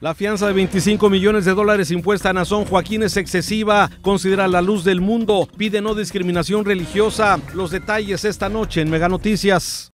La fianza de 25 millones de dólares impuesta a Nazón Joaquín es excesiva, considera la luz del mundo, pide no discriminación religiosa. Los detalles esta noche en Mega Noticias.